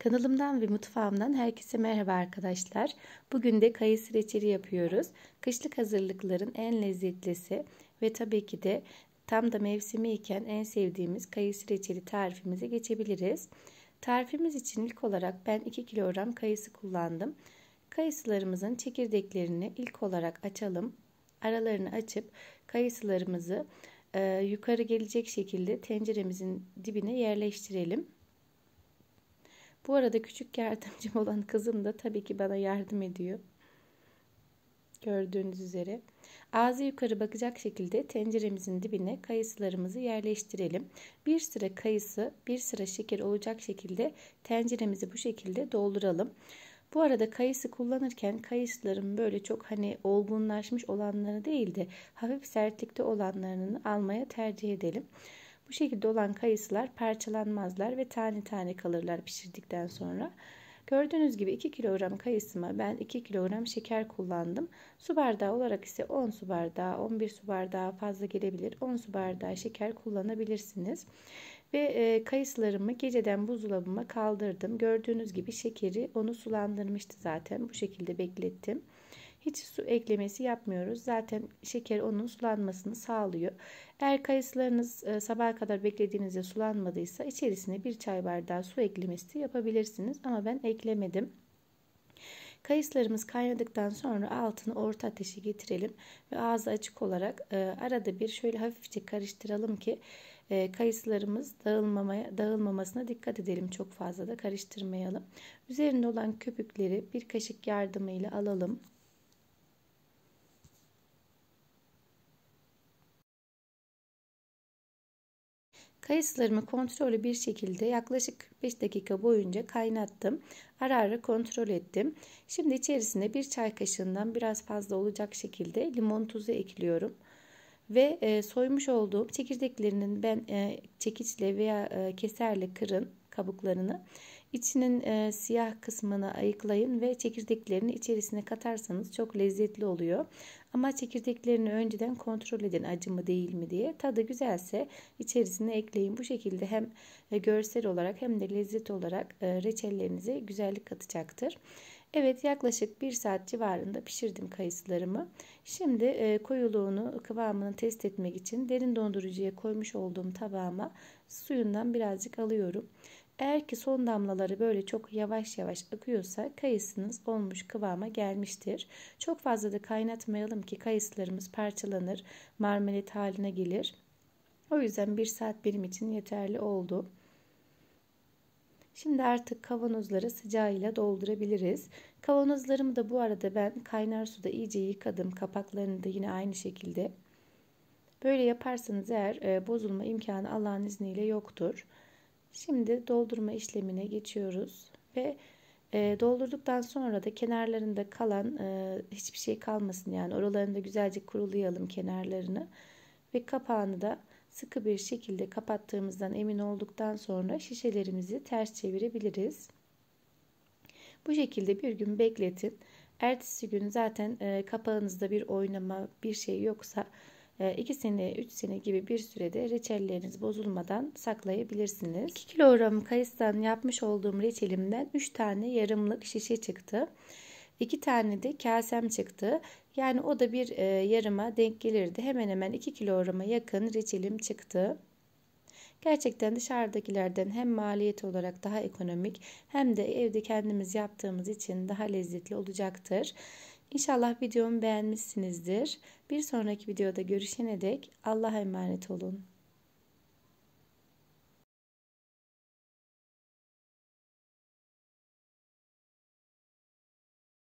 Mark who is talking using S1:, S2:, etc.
S1: Kanalımdan ve mutfağımdan herkese merhaba arkadaşlar. Bugün de kayısı reçeli yapıyoruz. Kışlık hazırlıkların en lezzetlisi ve tabii ki de tam da mevsimi iken en sevdiğimiz kayısı reçeli tarifimize geçebiliriz. Tarifimiz için ilk olarak ben 2 kilogram kayısı kullandım. Kayısılarımızın çekirdeklerini ilk olarak açalım. Aralarını açıp kayısılarımızı e, yukarı gelecek şekilde tenceremizin dibine yerleştirelim. Bu arada küçük yardımcım olan kızım da tabii ki bana yardım ediyor. Gördüğünüz üzere. Ağzı yukarı bakacak şekilde tenceremizin dibine kayısılarımızı yerleştirelim. Bir sıra kayısı, bir sıra şeker olacak şekilde tenceremizi bu şekilde dolduralım. Bu arada kayısı kullanırken kayısıların böyle çok hani olgunlaşmış olanları değil de hafif sertlikte olanlarını almaya tercih edelim. Bu şekilde olan kayısılar parçalanmazlar ve tane tane kalırlar pişirdikten sonra. Gördüğünüz gibi 2 kilogram kayısıma ben 2 kilogram şeker kullandım. Su bardağı olarak ise 10 su bardağı, 11 su bardağı fazla gelebilir. 10 su bardağı şeker kullanabilirsiniz. Ve e, kayısılarımı geceden buzdolabıma kaldırdım. Gördüğünüz gibi şekeri onu sulandırmıştı zaten. Bu şekilde beklettim. Hiç su eklemesi yapmıyoruz. Zaten şeker onun sulanmasını sağlıyor. Eğer kayısılarınız e, sabaha kadar beklediğinizde sulanmadıysa içerisine bir çay bardağı su eklemesi yapabilirsiniz. Ama ben eklemedim. Kayısılarımız kaynadıktan sonra altını orta ateşe getirelim ve ağzı açık olarak e, arada bir şöyle hafifçe karıştıralım ki e, kayısılarımız dağılmamaya dağılmamasına dikkat edelim. Çok fazla da karıştırmayalım. Üzerinde olan köpükleri bir kaşık yardımıyla alalım. Kayısılarımı kontrollü bir şekilde yaklaşık 5 dakika boyunca kaynattım. Ara ara kontrol ettim. Şimdi içerisinde bir çay kaşığından biraz fazla olacak şekilde limon tuzu ekliyorum. Ve e, soymuş olduğum çekirdeklerinin ben e, çekiçle veya e, keserle kırın kabuklarını İçinin e, siyah kısmını ayıklayın ve çekirdeklerini içerisine katarsanız çok lezzetli oluyor. Ama çekirdeklerini önceden kontrol edin acı mı değil mi diye. Tadı güzelse içerisine ekleyin. Bu şekilde hem e, görsel olarak hem de lezzet olarak e, reçellerinize güzellik katacaktır. Evet yaklaşık 1 saat civarında pişirdim kayısılarımı. Şimdi e, koyuluğunu kıvamını test etmek için derin dondurucuya koymuş olduğum tabağıma suyundan birazcık alıyorum. Eğer ki son damlaları böyle çok yavaş yavaş akıyorsa kayısınız olmuş kıvama gelmiştir. Çok fazla da kaynatmayalım ki kayısılarımız parçalanır, marmelat haline gelir. O yüzden bir saat benim için yeterli oldu. Şimdi artık kavanozları sıcağıyla doldurabiliriz. Kavanozlarımı da bu arada ben kaynar suda iyice yıkadım. Kapaklarını da yine aynı şekilde. Böyle yaparsanız eğer e, bozulma imkanı Allah'ın izniyle yoktur. Şimdi doldurma işlemine geçiyoruz ve e, doldurduktan sonra da kenarlarında kalan e, hiçbir şey kalmasın yani oralarında güzelce kurulayalım kenarlarını ve kapağını da sıkı bir şekilde kapattığımızdan emin olduktan sonra şişelerimizi ters çevirebiliriz. Bu şekilde bir gün bekletin. Ertesi gün zaten e, kapağınızda bir oynama bir şey yoksa 2 ee, sene 3 sene gibi bir sürede reçelleriniz bozulmadan saklayabilirsiniz. 2 kilogram kayısıdan yapmış olduğum reçelimden 3 tane yarımlık şişe çıktı. 2 tane de kasem çıktı. Yani o da bir e, yarıma denk gelirdi. Hemen hemen 2 kilograma yakın reçelim çıktı. Gerçekten dışarıdakilerden hem maliyet olarak daha ekonomik hem de evde kendimiz yaptığımız için daha lezzetli olacaktır. İnşallah videomu beğenmişsinizdir. Bir sonraki videoda görüşene dek Allah'a emanet olun.